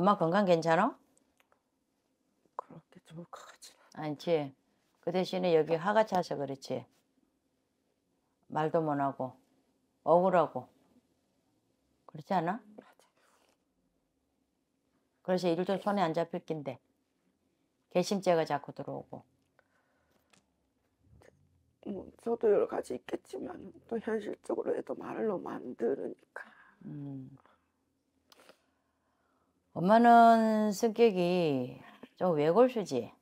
엄마 건강 괜찮아? 그렇게 좋을 것 같진 않지. 그 대신에 여기 화가 차서 그렇지. 말도 못하고 억울하고 그렇지 않아? 그래서 일도 손에 안 잡힐 낀데 개심죄가 자꾸 들어오고 뭐 저도 여러 가지 있겠지만 또 현실적으로 해도 말로 만드니까 음. 엄마는 성격이 좀 외골수지.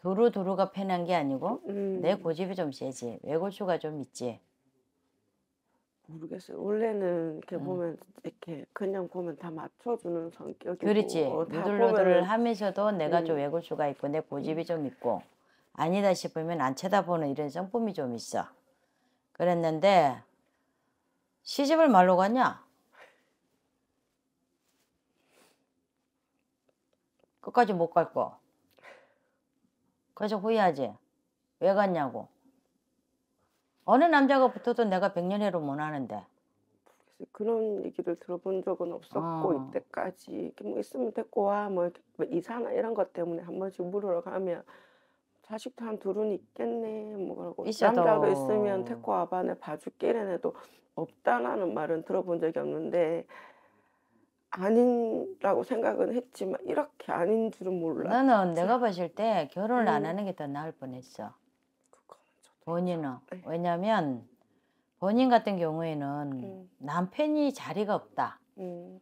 두루두루가 편한 게 아니고 음. 내 고집이 좀 세지. 외골수가 좀 있지. 모르겠어요. 원래는 이렇게 음. 보면 이렇게 그냥 보면 다 맞춰주는 성격이고 그렇지. 누들누들 음. 하면서도 내가 음. 좀 외골수가 있고 내 고집이 좀 있고 아니다 싶으면 안 쳐다보는 이런 성품이 좀 있어. 그랬는데 시집을 말로 갔냐? 끝까지 못 갈 거. 그래서 후회하지. 왜 갔냐고. 어느 남자가 붙어도 내가 백년해로 못 하는데. 그런 얘기를 들어본 적은 없었고 어. 이때까지 뭐 있으면 됐고 와뭐 뭐 이사나 이런 것 때문에 한 번씩 물으러 가면 자식도 한 둘은 있겠네 뭐 그러고 있어도. 남자도 있으면 데리고 와봐 봐줄게 이래도 없다라는 말은 들어본 적이 없는데 아닌라고 생각은 했지만 이렇게 아닌 줄은 몰라. 나는 내가 봤을 때 결혼을 안 음. 하는 게 더 나을 뻔했어. 본인은 네. 왜냐면 본인 같은 경우에는 음. 남편이 자리가 없다. 음.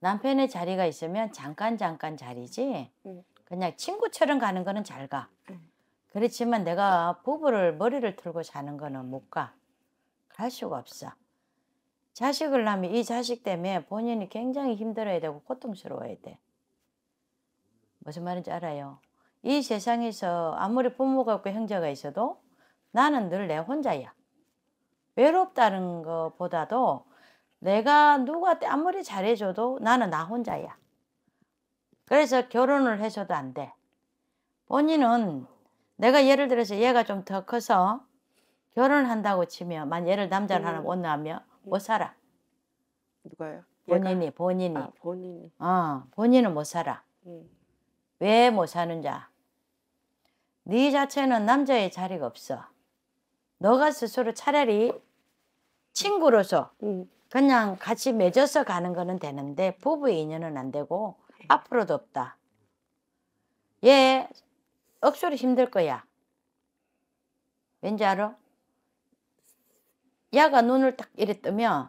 남편의 자리가 있으면 잠깐 잠깐 자리지. 음. 그냥 친구처럼 가는 거는 잘 가. 음. 그렇지만 내가 부부를 머리를 틀고 자는 거는 못 가. 갈 수가 없어. 자식을 낳으면 이 자식 때문에 본인이 굉장히 힘들어야 되고 고통스러워야 돼. 무슨 말인지 알아요? 이 세상에서 아무리 부모가 없고 형제가 있어도 나는 늘 내 혼자야. 외롭다는 것보다도 내가 누구 아무리 잘해줘도 나는 나 혼자야. 그래서 결혼을 해줘도 안 돼. 본인은 내가 예를 들어서 얘가 좀 더 커서 결혼한다고 치면 만 예를 남자를 하나 음. 못 낳으면 음. 못 살아. 누가요? 본인이 얘가? 본인이. 아, 본인이. 어, 본인은 못 살아. 음. 예. 왜못 사는 자? 네 자체는 남자의 자리가 없어. 너가 스스로 차라리 친구로서 음. 그냥 같이 맺어서 가는 거는 되는데 부부 인연은 안 되고 네. 앞으로도 없다. 얘 억수로 힘들 거야. 왠지 알아? 야가 눈을 딱 이래 뜨면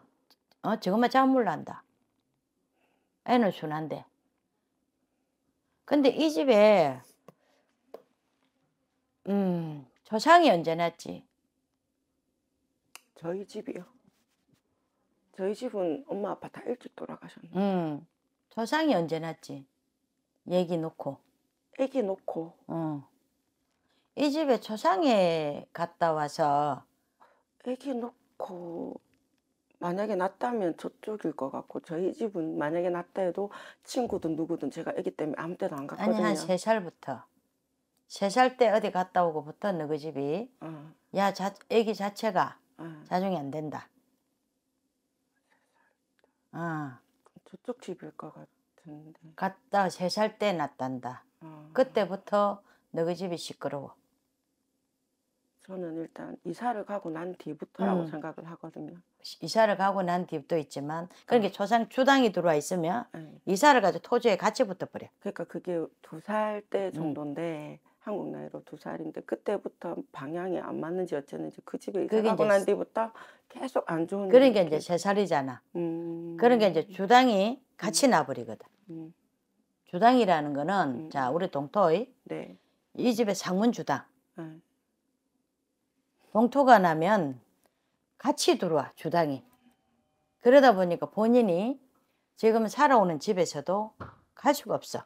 어, 저것만 잠물 난다. 애는 순한데. 근데 이 집에, 음, 조상이 언제 났지? 저희 집이요. 저희 집은 엄마 아빠 다 일찍 돌아가셨네. 음, 조상이 언제 났지? 얘기 놓고. 애기 놓고. 어. 이 집에 초상에 갔다 와서 애기 놓고 만약에 낫다면 저쪽일 것 같고 저희 집은 만약에 낫다 해도 친구든 누구든 제가 애기 때문에 아무 때도 안 갔거든요. 아니 한세 살부터 세살때 어디 갔다 오고부터 너희 그 집이 어. 야 자, 애기 자체가 어. 자정이 안 된다. 아 어. 저쪽 집일 것 같은데. 갔다 세살때 났단다. 어. 그때부터 너희 그 집이 시끄러워. 저는 일단 이사를 가고 난 뒤부터라고 음. 생각을 하거든요. 이사를 가고 난 뒤도 있지만 그런 게 네. 조상 주당이 들어와 있으면 네. 이사를 가지고 토지에 같이 붙어버려. 그러니까 그게 두 살때 음. 정도인데 음. 한국 나이로 두 살인데 그때부터 방향이 안 맞는지 어쨌는지 그 집에 이사 가고 난 뒤부터 계속 안 좋은. 그런 게 이제 세 살이잖아. 음. 그런 게 이제 주당이 같이 음. 나버리거든. 음. 주당이라는 거는 음. 자 우리 동토의 네. 이 집의 상문 주당. 네. 봉토가 나면 같이 들어와 주당이. 그러다 보니까 본인이 지금 살아오는 집에서도 갈 수가 없어.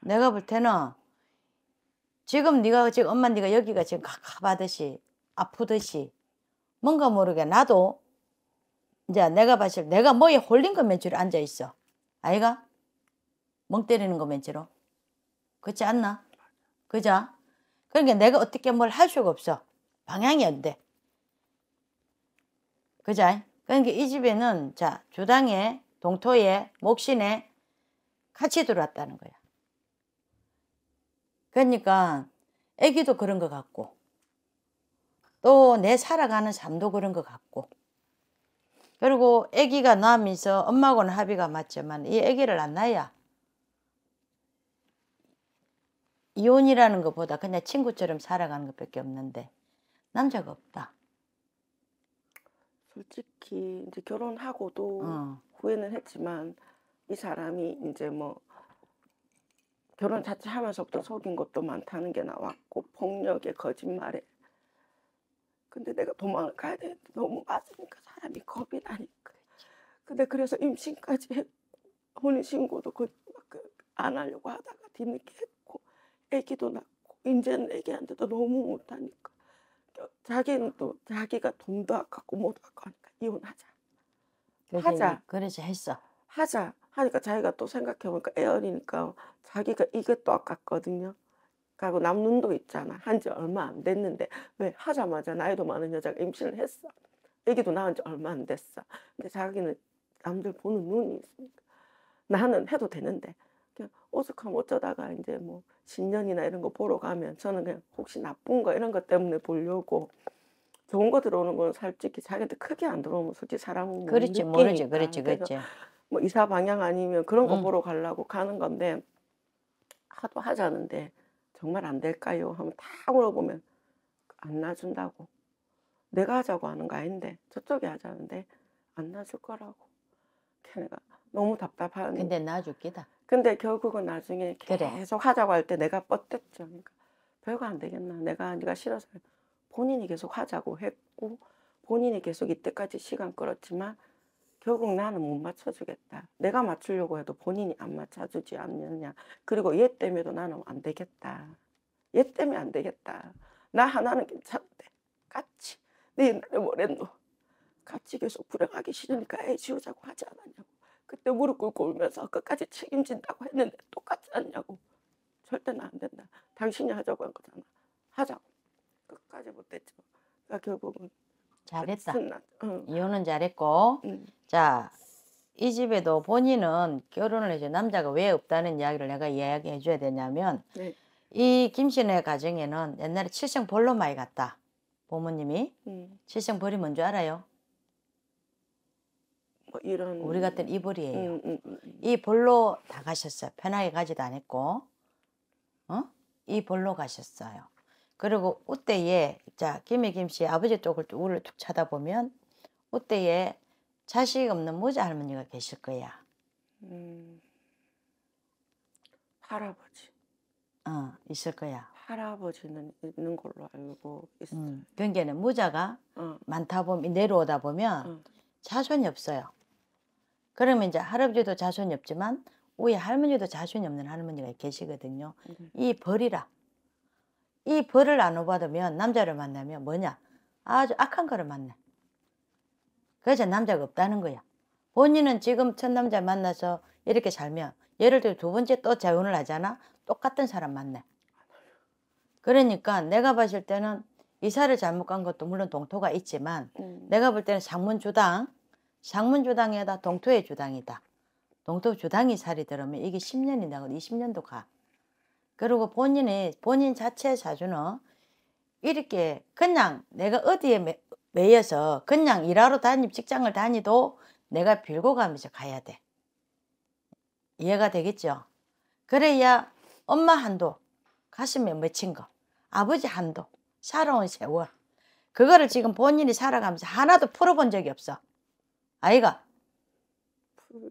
내가 볼 때는 지금 네가 지금 엄마 네가 여기가 지금 가가바듯이 아프듯이 뭔가 모르게 나도 이제 내가 봤을 내가 뭐에 홀린 거면 주로 앉아 있어. 아이가 멍 때리는 거면 주로 그렇지 않나? 그죠? 그러니까 내가 어떻게 뭘 할 수가 없어. 방향이 안 돼. 그자? 그러니까 이 집에는 자 주당에 동토에 목신에 같이 들어왔다는 거야. 그러니까 애기도 그런 것 같고 또 내 살아가는 삶도 그런 것 같고 그리고 애기가 낳으면서 엄마하고는 합의가 맞지만 이 애기를 안 낳아야 이혼이라는 것보다 그냥 친구처럼 살아가는 것밖에 없는데 남자가 없다. 솔직히 이제 결혼하고도 어. 후회는 했지만 이 사람이 이제 뭐 결혼 자체 하면서부터 속인 것도 많다는 게 나왔고 폭력에 거짓말에 근데 내가 도망가야 되는데 너무 맞으니까 사람이 겁이 나니까 근데 그래서 임신까지 혼인신고도 그안 그 하려고 하다가 뒤늦게 했고 애기도 낳고 이제는 애기한테도 너무 못하니까 자기는 또 자기가 돈도 아깝고 뭐도 아까우니까 이혼하자. 하자. 그래서 했어. 하자. 하니까 자기가 또 생각해보니까 애어리니까 자기가 이게 또 아깝거든요. 그리고 남는 돈 있잖아. 한 지 얼마 안 됐는데 왜 하자마자 나이도 많은 여자가 임신을 했어. 애기도 낳은 지 얼마 안 됐어. 근데 자기는 남들 보는 눈이 있으니까 나는 해도 되는데 오죽하면 어쩌다가 이제 뭐 신년이나 이런 거 보러 가면 저는 그냥 혹시 나쁜 거 이런 것 때문에 보려고 좋은 거 들어오는 건 솔직히 자기한테 크게 안 들어오면 솔직히 사람은 뭐 그렇지 모르지 그렇지 그렇지 뭐 이사 방향 아니면 그런 거 응. 음. 보러 가려고 가는 건데 하도 하자는데 정말 안 될까요 하면 다 물어보면 안 놔준다고 내가 하자고 하는 거 아닌데 저쪽이 하자는데 안 놔줄 거라고 걔네가 너무 답답한 근데 놔줄기다 근데 결국은 나중에 그래. 계속 하자고 할 때 내가 뻗댔죠. 그러니까 별거 안 되겠나. 내가 네가 싫어서 본인이 계속 하자고 했고 본인이 계속 이때까지 시간 끌었지만 결국 나는 못 맞춰주겠다. 내가 맞추려고 해도 본인이 안 맞춰주지 않느냐. 그리고 얘 때문에도 나는 안 되겠다. 얘 때문에 안 되겠다. 나 하나는 괜찮대. 같이. 네 나를 뭐랬노. 같이 계속 불행하기 싫으니까 애 지우자고 하지 않았냐고. 그때 무릎 꿇고 울면서 끝까지 책임진다고 했는데 똑같지 않냐고. 절대 나 안 된다. 당신이 하자고 한 거잖아. 하자고. 끝까지 못했죠 뭐. 그러니까 결국은. 잘했다. 응. 어. 이혼은 잘했고. 응. 음. 자, 이 집에도 본인은 결혼을 해줘 남자가 왜 없다는 이야기를 내가 이야기해 줘야 되냐면 네. 이 김씨네 가정에는 옛날에 칠성 벌로 많이 갔다 부모님이 음. 칠성 벌이 뭔줄 알아요? 뭐 이런 우리 같은 이불이에요. 음, 음, 음, 음. 이 볼로 다 가셨어요. 편하게 가지도 않았고, 어? 이 볼로 가셨어요. 그리고 우때에 자 김혜김 씨 아버지 쪽을 우를 쭉 쳐다보면 우때에 자식 없는 모자 할머니가 계실 거야. 음. 할아버지. 어 있을 거야. 할아버지는 있는 걸로 알고 있어요. 음, 경계는 모자가 어. 많다 보면 내려오다 보면 어. 자손이 없어요. 그러면 이제 할아버지도 자손이 없지만 우리 할머니도 자손이 없는 할머니가 계시거든요. 음. 이 벌이라. 이 벌을 안 받으면 남자를 만나면 뭐냐? 아주 악한 거를 만나. 그래서 남자가 없다는 거야. 본인은 지금 첫 남자 만나서 이렇게 살면 예를 들어 두 번째 또 재혼을 하잖아. 똑같은 사람 만나. 그러니까 내가 봤을 때는 이사를 잘못 간 것도 물론 동토가 있지만 음. 내가 볼 때는 상문 주당 상문주당에다 동토의 주당이다. 동토 주당이 살이 들으면 이게 10년이 나 20년도 가. 그리고 본인의 본인 자체 자주는 이렇게 그냥 내가 어디에 매여서 그냥 일하러 다니 직장을 다니도 내가 빌고 가면서 가야 돼. 이해가 되겠죠? 그래야 엄마 한도 가슴에 맺힌 거 아버지 한도 살아온 세월 그거를 지금 본인이 살아가면서 하나도 풀어본 적이 없어. 아이가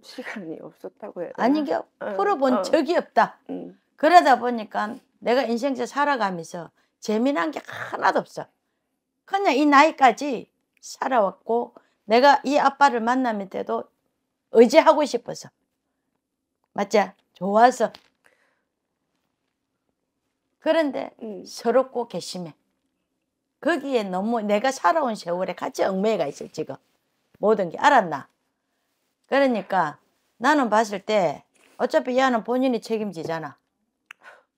시간이 없었다고 해야 아니 게 풀어본 어. 적이 없다. 음. 그러다 보니까 내가 인생에 살아가면서 재미난 게 하나도 없어. 그냥 이 나이까지 살아왔고 내가 이 아빠를 만나면 때도 의지하고 싶어서 맞지? 좋아서 그런데 음. 서럽고 괘씸해. 거기에 너무 내가 살아온 세월에 같이 얽매가 있어 지금. 모든 게 알았나? 그러니까 나는 봤을 때 어차피 야는 본인이 책임지잖아.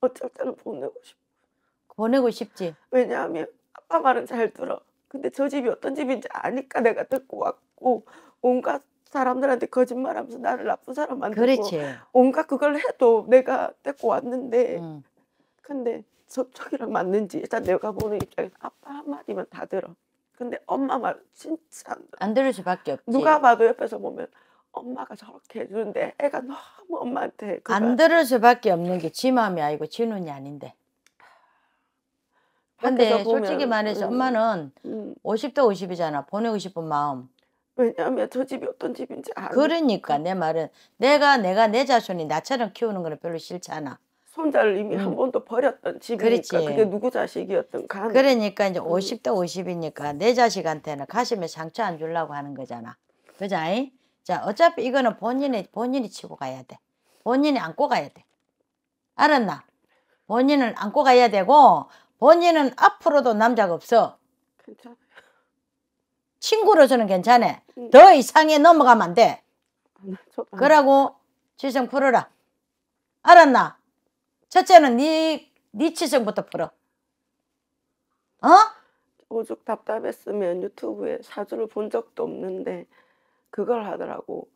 어차피나는 보내고 싶어. 보내고 싶지. 왜냐하면 아빠 말은 잘 들어. 근데 저 집이 어떤 집인지 아니까 내가 듣고 왔고 온갖 사람들한테 거짓말하면서 나를 나쁜 사람 만들고 그렇지. 온갖 그걸 해도 내가 데리고 왔는데 음. 근데 저쪽이랑 맞는지 일단 내가 보는 입장에서 아빠 한마디면 다 들어. 근데 엄마 말 진짜 안, 안 들을 수밖에 없지. 누가 봐도 옆에서 보면 엄마가 저렇게 해주는데 애가 너무 엄마한테 그걸... 안 들을 수밖에 없는 게 지 마음이 아니고 지 눈이 아닌데. 근데 보면, 솔직히 말해서 음, 엄마는 음. 50대 50이잖아. 보내고 싶은 마음. 왜냐하면 저 집이 어떤 집인지 알아. 그러니까 음. 내 말은 내가 내가 내 자손이 나처럼 키우는 거 별로 싫지 않아. 손자를 이미 음. 한 번도 버렸던 집이니까 그렇지. 그게 누구 자식이었던 간 그러니까 이제 50대 음. 50이니까 내 자식한테는 가슴에 상처 안 주려고 하는 거잖아. 그자이? 자 어차피 이거는 본인의 본인이 치고 가야 돼. 본인이 안고 가야 돼. 알았나? 본인은 안고 가야 되고 본인은 앞으로도 남자가 없어. 괜찮아. 친구로서는 음. 괜찮아. 더 이상에 넘어가면 안 돼. 아, 그러고 지성 풀어라. 알았나? 첫째는 니, 네 치정부터 풀어. 어? 오죽 답답했으면 유튜브에 사주를 본 적도 없는데 그걸 하더라고.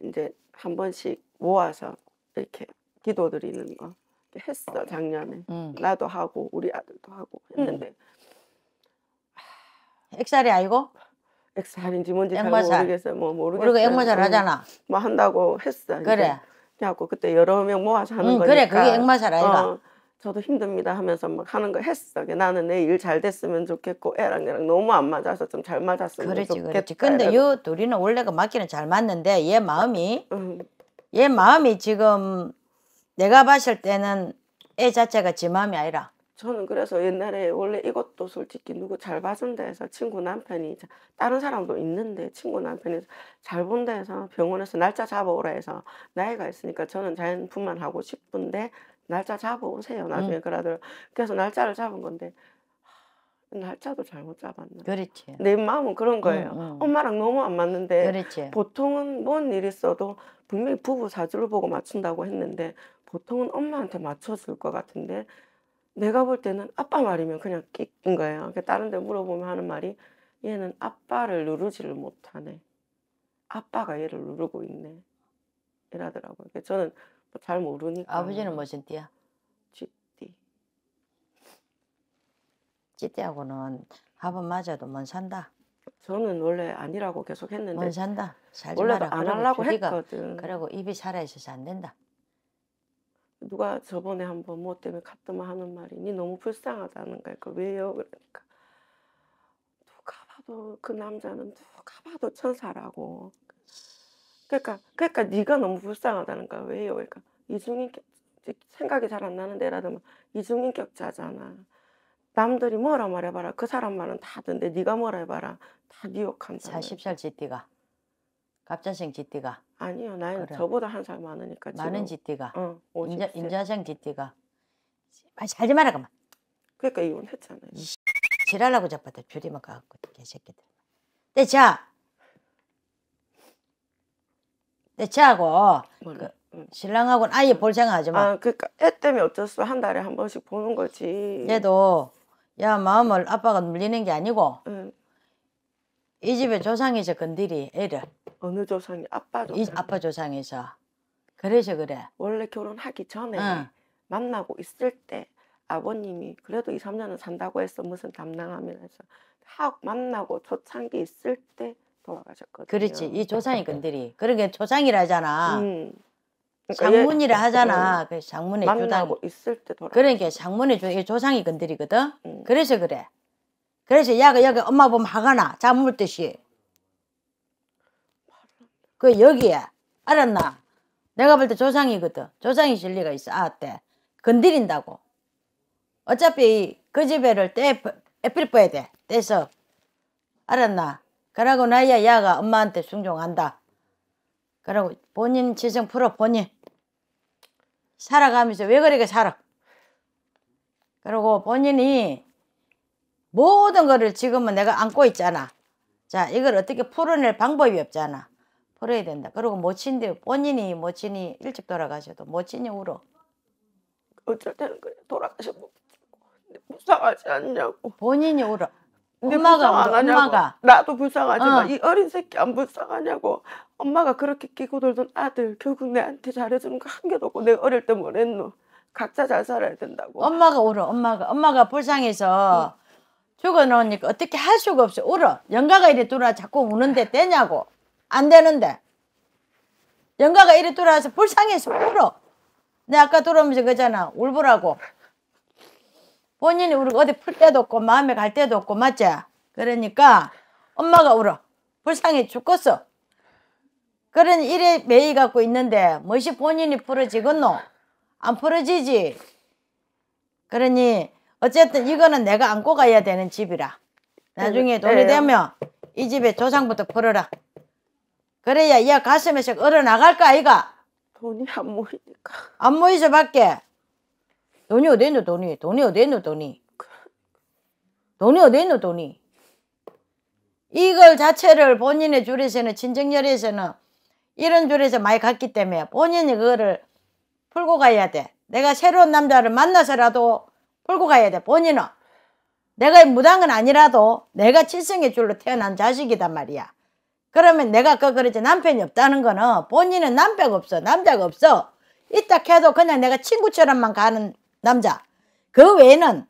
이제 한 번씩 모아서 이렇게 기도 드리는 거 했어 작년에. 음. 나도 하고 우리 아들도 하고 했는데 액살이 음. 아니고? 엑살인지 뭔지 잘 모르겠어요. 뭐 모르겠어요. 모르고 엑모잘 음. 하잖아. 뭐 한다고 했어. 그래. 해고 그때 여러 명 모아서 하는 응, 거니까. 그래 그게 앵마살 아이가. 어, 저도 힘듭니다 하면서 막 하는 거 했어. 나는 내 일 잘 됐으면 좋겠고 애랑 얘랑 너무 안 맞아서 좀 잘 맞았으면 그렇지, 좋겠다. 그렇지. 근데 요 둘이는 원래가 맞기는 잘 맞는데 얘 마음이 응. 얘 마음이 지금 내가 봤을 때는 애 자체가 지 마음이 아니라 저는 그래서 옛날에 원래 이것도 솔직히 누구 잘 봐준다 해서 친구 남편이 다른 사람도 있는데 친구 남편이 잘 본다 해서 병원에서 날짜 잡아오라 해서 나이가 있으니까 저는 자연분만 하고 싶은데 날짜 잡아오세요 음. 나중에 음. 그러더라 그래서 날짜를 잡은 건데 날짜도 잘못 잡았나. 그렇지. 내 마음은 그런 음, 거예요. 응, 음. 응. 엄마랑 너무 안 맞는데. 그렇지. 보통은 뭔 일 있어도 분명히 부부 사주를 보고 맞춘다고 했는데 보통은 엄마한테 맞춰줄 것 같은데 내가 볼 때는 아빠 말이면 그냥 끼인 거예요. 그러니까 다른 데 물어보면 하는 말이 얘는 아빠를 누르지를 못하네. 아빠가 얘를 누르고 있네. 이라더라고요. 그러니까 저는 뭐 잘 모르니까. 아버지는 무슨 뭐 띠야? 쥐띠. 쥐띠하고는 합은 맞아도 못 산다. 저는 원래 아니라고 계속 했는데. 못 산다. 살지 원래도 마라. 안 하려고 했거든. 그리고 입이 살아있어서 안 된다. 누가 저번에 한 번 뭐 때문에 갔더만 하는 말이 니 너무 불쌍하다는 거야. 그 왜요? 그러니까 누가 봐도 그 남자는 누가 봐도 천사라고. 그러니까 그러니까 네가 너무 불쌍하다는 거야. 왜요? 그러니까 이중인격 생각이 잘 안 나는데 라든면 이중인격자잖아. 남들이 뭐라 말해봐라 그 사람 말은 다듣데 네가 뭐라 해봐라 다네 욕한다. 40살 지띠가. 갑자생 지띠가 아니요 나는 그래. 저보다 한 살 많으니까 지금. 많은 지띠가 응, 어, 인자, 인자생 지띠가 아, 지 마라 가만 그러니까 이혼했잖아요 지랄라고 잡았다 줄이만 가갖고 개새끼들 내 차! 내 차하고 그, 신랑하고는 아예 볼 생각 하지 마. 아, 그니까애 때문에 어쩔 수 한 달에 한 번씩 보는 거지. 얘도 야 마음을 아빠가 눌리는 게 아니고 응. 이집의 조상에서 건드리 애를 어느 조상이 아빠 조상 이 아빠 조상에서 그래서 그래 원래 결혼하기 전에 응. 만나고 있을 때 아버님이 그래도 2, 3년은 산다고 했어 무슨 담당하면 해서 학 만나고 초창기 있을 때 돌아가셨거든요. 그렇지 이 조상이 건드리 그런 게 조상이라 음. 그러니까 하잖아. 음. 장문이라 하잖아. 그 장문의 만나고 있을 때 돌아. 그러니까 장문의 조상이 건드리거든. 음. 그래서 그래. 그래서 야가 여기 엄마 보면 화가 나. 자물 듯이. 그 여기에 알았나? 내가 볼 때 조상이거든. 조상이 진리가 있어. 아때 건드린다고. 어차피 그 집애를 떼 애플 빼야 돼. 떼서 알았나? 그러고 나야 야가 엄마한테 순종한다. 그러고 본인 지성 풀어 본인 살아가면서 왜 그렇게 살아? 그리고 본인이 모든 거를 지금은 내가 안고 있잖아. 자 이걸 어떻게 풀어낼 방법이 없잖아. 풀어야 된다. 그리고 모친데 본인이 모친이 일찍 돌아가셔도 모친이 울어. 어쩔 때는 그냥 돌아가셔도 불쌍하지 않냐고. 본인이 울어. 엄마가 울어, 엄마가 나도 불쌍하지만 어. 이 어린 새끼 안 불쌍하냐고 엄마가 그렇게 끼고 돌던 아들 결국 내한테 잘해주는 거 한 개도 없고 내가 어릴 때 뭐랬노 각자 잘 살아야 된다고 엄마가 울어 엄마가 엄마가 불쌍해서 응. 죽어놓으니까 어떻게 할 수가 없어. 울어. 영가가 이리 들어와 자꾸 우는데 되냐고. 안 되는데. 영가가 이리 들어와서 불쌍해서 울어. 내가 아까 들어오면서 그잖아. 울보라고. 본인이 우리 어디 풀 때도 없고 마음에 갈 때도 없고 맞지? 그러니까 엄마가 울어. 불쌍해 죽겠어. 그런 일에 매이 갖고 있는데 멋이 본인이 풀어지겠노? 안 풀어지지. 그러니 어쨌든 이거는 내가 안고 가야 되는 집이라 나중에 네. 돈이 되면 이 집에 조상부터 풀어라 그래야 얘 가슴에서 얼어나갈까 아이가 돈이 안 모이니까 안 모이서 밖에 돈이 어디 있노 돈이 돈이 어디 있노 돈이 돈이 어디 있노 돈이 이걸 자체를 본인의 줄에서는 친정열에서는 이런 줄에서 많이 갔기 때문에 본인이 그거를 풀고 가야 돼 내가 새로운 남자를 만나서라도 끌고 가야 돼. 본인은. 내가 무당은 아니라도 내가 칠성의 줄로 태어난 자식이단 말이야. 그러면 내가 그까 그랬지 남편이 없다는 거는 본인은 남편 없어. 남자가 없어. 이따 캐도 그냥 내가 친구처럼만 가는 남자. 그 외에는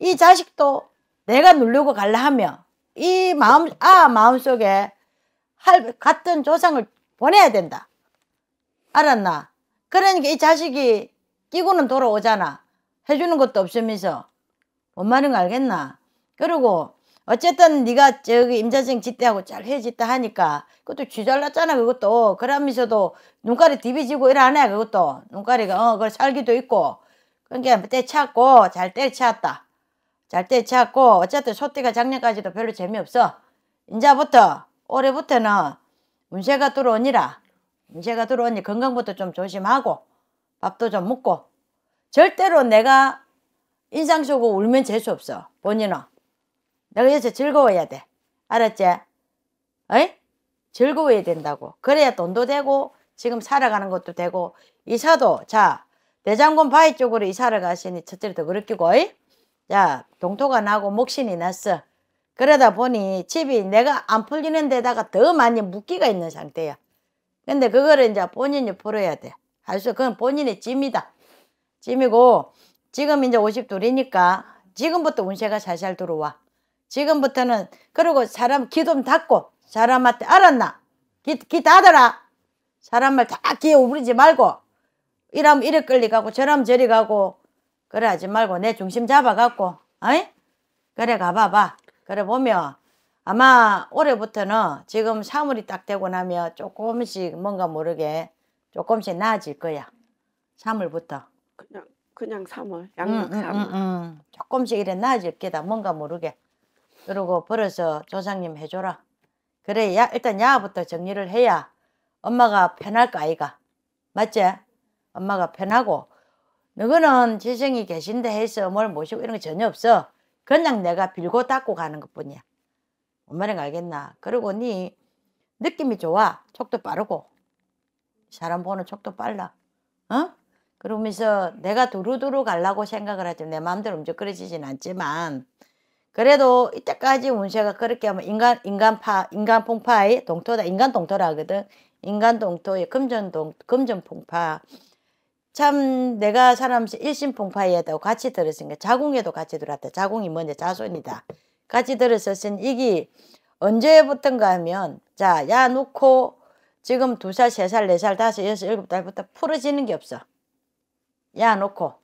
이 자식도 내가 누르고 갈라 하며 이 마음, 아 마음속에 할, 같은 조상을 보내야 된다. 알았나? 그러니까 이 자식이 끼고는 돌아오잖아. 해주는 것도 없으면서 뭔 말인가 알겠나? 그리고 어쨌든 네가 저기 임자생 짓대하고 잘해어다 하니까 그것도 쥐잘랐잖아 그것도 그러면서도 눈가리 디비지고 이러네 그것도 눈가리가 어 그걸 살기도 있고 그러니까 때려치웠고 잘 때려치웠다 잘 때려치웠고 어쨌든 소띠가 작년까지도 별로 재미없어 인자부터 올해부터는 운세가 들어오니라 운세가 들어오니 건강부터 좀 조심하고 밥도 좀 먹고 절대로 내가 인상 쓰고 울면 재수 없어. 본인은. 내가 여기서 즐거워야 돼. 알았지? 어이? 즐거워야 된다고. 그래야 돈도 되고 지금 살아가는 것도 되고 이사도 자 대장군 바위 쪽으로 이사를 가시니 첫째를더 그렇기고 어이? 자 동토가 나고 목신이 났어. 그러다 보니 집이 내가 안 풀리는 데다가 더 많이 묶기가 있는 상태야. 근데 그거를 이제 본인이 풀어야 돼. 알수 그건 본인의 짐이다. 찜이고 지금 이제 52이니까 지금부터 운세가 살살 들어와. 지금부터는 그리고 사람 귀좀 닫고 사람한테 알았나? 기, 귀 닫아라. 사람 말다 귀에 오르지 말고 이러면 이리 끌리가고 저러면 저리 가고 그래 하지 말고 내 중심 잡아갖고 어이? 그래 가봐봐. 그래 보면 아마 올해부터는 지금 3월이 딱 되고 나면 조금씩 뭔가 모르게 조금씩 나아질 거야. 3월부터. 그냥 그냥 삼월 양력 음, 삼월 음, 음, 조금씩 이래 나아질 게다 뭔가 모르게 그러고 벌어서 조상님 해줘라 그래 야 일단 야부터 정리를 해야 엄마가 편할 거 아이가 맞지? 엄마가 편하고 너거는 지성이 계신데 해서 뭘 모시고 이런 거 전혀 없어 그냥 내가 빌고 닦고 가는 것뿐이야 엄마는 알겠나 그러고니 느낌이 좋아 촉도 빠르고 사람 보는 촉도 빨라 어? 그러면서 내가 두루두루 갈라고 생각을 하죠. 내 마음대로 움직거려지진 않지만 그래도 이때까지 운세가 그렇게 하면 인간 인간파 인간 풍파의 동토다 인간 동토라 하거든 인간 동토의 금전 동 금전 풍파 참 내가 사람 일심 풍파에도 같이 들었으니까 자궁에도 같이 들어왔다 자궁이 먼저 자손이다 같이 들었었으니 이게 언제부턴가 하면 자 야 놓고 지금 두 살 세 살 네살 네 다섯 여섯 일곱 달부터 풀어지는 게 없어 야 놓고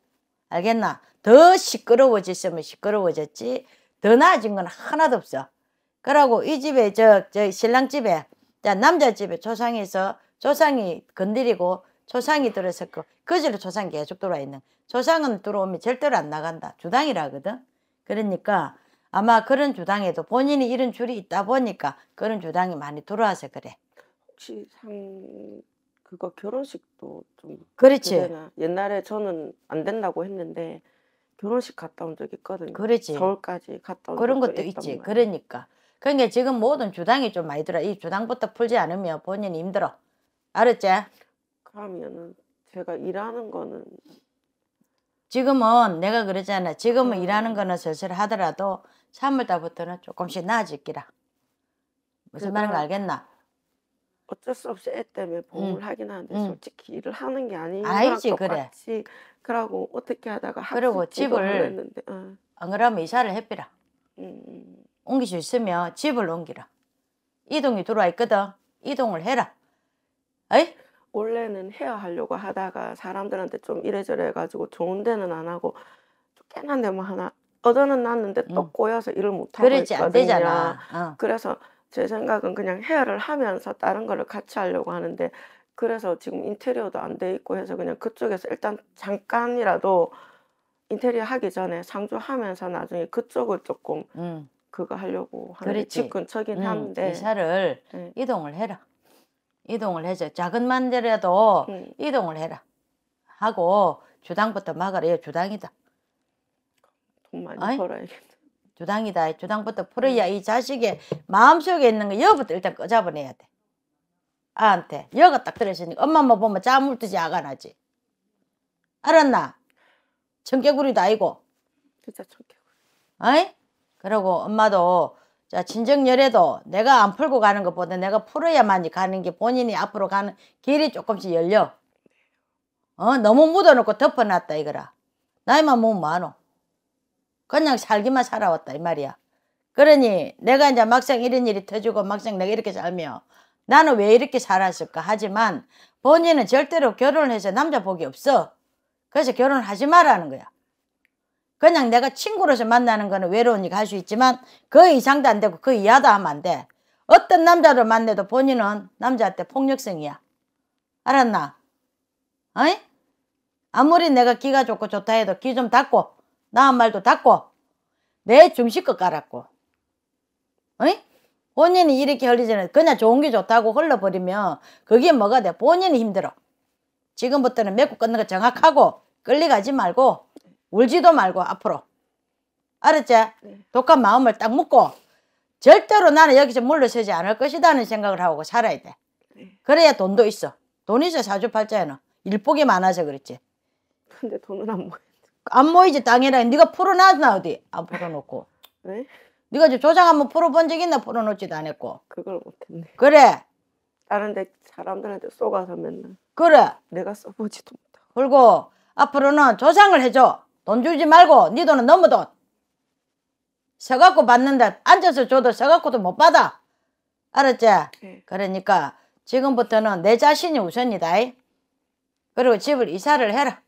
알겠나? 더 시끄러워졌으면 시끄러워졌지 더 나아진 건 하나도 없어. 그러고 이 집에 저, 저 신랑 집에 자 남자 집에 조상에서 조상이 건드리고 조상이 들어서 그 거지로 조상 계속 들어와 있는 조상은 들어오면 절대로 안 나간다. 주당이라거든. 그러니까 아마 그런 주당에도 본인이 이런 줄이 있다 보니까 그런 주당이 많이 들어와서 그래. 혹시 상 그거 결혼식도 좀 그렇지. 옛날에 저는 안 된다고 했는데 결혼식 갔다 온적 있거든요. 그렇지. 서울까지 갔다 온 그런 것도 있지. 말이야. 그러니까. 그러니까 지금 모든 주당이 좀 많이 들어. 이 주당부터 풀지 않으면 본인이 힘들어. 알았지? 그러면은 제가 일하는 거는 지금은 내가 그러잖아. 지금은 음. 일하는 거는 슬슬 하더라도 3월달부터는 조금씩 나아질기라. 무슨 말인가 알겠나? 어쩔 수 없이 애 때문에 보험을 음. 하긴 하는데 음. 솔직히 일을 하는 게 아닌 알지 그래 그러고 어떻게 하다가 그리고 집을 했는데, 어. 안 그러면 이사를 해비라 음, 음. 옮길 수 있으면 집을 옮기라 이동이 들어와 있거든 이동을 해라 에이? 원래는 해야 하려고 하다가 사람들한테 좀 이래저래 해가지고 좋은 데는 안 하고 꽤나 데만 하나 얻어는 났는데 또 꼬여서 일을 못하고 그렇지, 안 되잖아. 어. 그래서 제 생각은 그냥 헤어를 하면서 다른 거를 같이 하려고 하는데 그래서 지금 인테리어도 안 돼 있고 해서 그냥 그쪽에서 일단 잠깐이라도 인테리어 하기 전에 상주하면서 나중에 그쪽을 조금 음. 그거 하려고 하는 집 근처긴 음, 한데 이사를 네. 예. 이동을 해라 이동을 해서 작은 만데라도 음. 이동을 해라 하고 주당부터 막아라 주당이다 돈 많이 벌어야겠네 주당이다. 주당부터 음. 풀어야 이 자식의 마음속에 있는 거 여부터 일단 꺼잡아내야 돼. 아한테. 여가 딱들어있니까 엄마만 보면 짜물듯이 아가 나지. 알았나? 청개구리도 아니고. 진짜 청개구리. 이 그러고 엄마도 자 친정열애도 내가 안 풀고 가는 것보다 내가 풀어야만 가는 게 본인이 앞으로 가는 길이 조금씩 열려. 어 너무 묻어놓고 덮어놨다 이거라. 나이만 먹으면 많어. 그냥 살기만 살아왔다 이 말이야. 그러니 내가 이제 막상 이런 일이 터지고 막상 내가 이렇게 살며 나는 왜 이렇게 살았을까 하지만 본인은 절대로 결혼을 해서 남자 복이 없어. 그래서 결혼을 하지 말라는 거야. 그냥 내가 친구로서 만나는 거는 외로우니까 할 수 있지만 그 이상도 안 되고 그 이하도 하면 안 돼. 어떤 남자를 만나도 본인은 남자한테 폭력성이야. 알았나? 어이? 아무리 내가 기가 좋고 좋다 해도 기 좀 닫고 나한 말도 닫고 내 중식껏 깔았고 어이? 본인이 이렇게 흘리잖아 그냥 좋은 게 좋다고 흘러버리면 그게 뭐가 돼? 본인이 힘들어. 지금부터는 맺고 끊는 거 정확하고 끌려가지 말고 울지도 말고 앞으로. 알았지? 네. 독한 마음을 딱 묶고 절대로 나는 여기서 물러서지 않을 것이다는 생각을 하고 살아야 돼. 네. 그래야 돈도 있어. 돈이 있어 사주팔자에는. 일복이 많아서 그렇지. 근데 돈은 안 모여. 안 모이지 땅이라 네가 풀어놨나 어디? 안 풀어놓고. 왜? 네가 저 조장 한번 풀어본 적 있나? 풀어놓지도 않았고. 그걸 못했네. 그래. 다른데 사람들한테 쏘가서 맨날. 그래. 내가 써보지도 못하고. 그리고 앞으로는 조장을 해줘. 돈 주지 말고 네 돈은 너무 돈 서갖고 받는다. 앉아서 줘도 서갖고도 못 받아. 알았지? 네. 그러니까 지금부터는 내 자신이 우선이다. 그리고 집을 이사를 해라.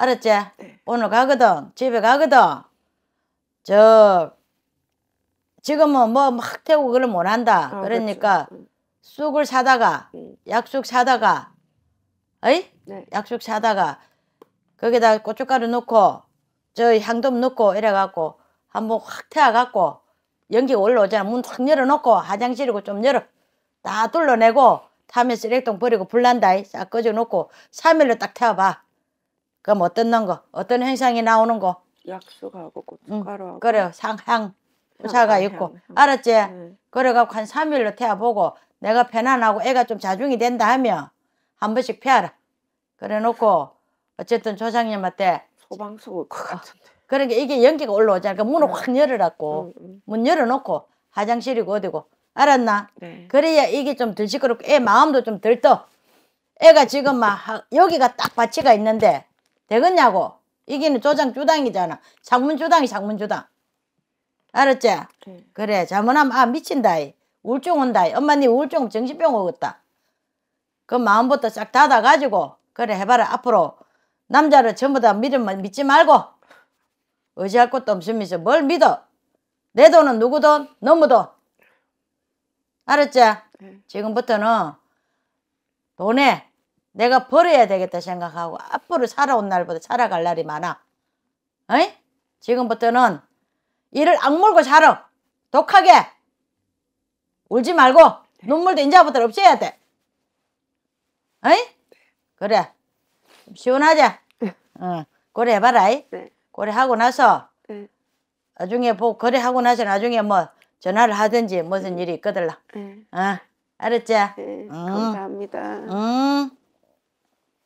알았지? 네. 오늘 가거든. 집에 가거든. 저 지금은 뭐 막 태우고 그걸 못 한다. 아, 그렇죠. 그러니까 그렇죠. 쑥을 사다가 음. 약쑥 사다가 에이? 네. 약쑥 사다가 거기다 고춧가루 넣고 저 향돔 넣고 이래갖고 한 번 확 태워갖고 연기가 올라오잖아. 문 확 열어놓고 화장실이고 좀 열어. 다 둘러내고 타면 쓰레기통 버리고 불난다. 싹 꺼져놓고 3일로 딱 태워봐. 그럼 어떤 거 어떤 현상이 나오는 거약속하고고춧가루 응. 그래 상향 부사가 있고 향. 알았지? 네. 그래갖고 한 3일로 태워보고 내가 편안하고 애가 좀 자중이 된다 하면 한 번씩 피하라 그래놓고 어쨌든 조상님한테 소방서올것 아, 같은데 어, 그러니까 이게 연기가 올라오잖아 그까 그러니까 문을 네. 확 열어놨고 음, 음. 문 열어놓고 화장실이고 어디고 알았나? 네. 그래야 이게 좀 덜 시끄럽고 애 마음도 좀 덜떠 애가 지금 막 여기가 딱 바치가 있는데 되겠냐고. 이기는 조장 주당이잖아. 장문 주당이 장문 주당. 알았지? 네. 그래. 자문하면아 미친다이. 우울증 온다이. 엄마 니 네 우울증 정신병 오겠다. 그 마음부터 싹 닫아가지고 그래 해봐라 앞으로 남자를 전부 다 믿으면 믿지 말고 의지할 것도 없으면서 뭘 믿어. 내 돈은 누구 돈? 너무 돈. 알았지? 네. 지금부터는 돈에 내가 버려야 되겠다 생각하고 앞으로 살아온 날보다 살아갈 날이 많아. 어이? 지금부터는 이를 악물고 살아. 독하게. 울지 말고 네. 눈물도 인자부터 없애야 돼. 어이? 그래. 시원하자. 어, 그래 해봐라. 네. 그래 네. 어, 네. 하고 나서 나중에 보고 그래 하고 나서 나중에 뭐 전화를 하든지 무슨 일이 있거든. 라 네. 어, 알았지? 네, 응. 음. 감사합니다. 응. 음.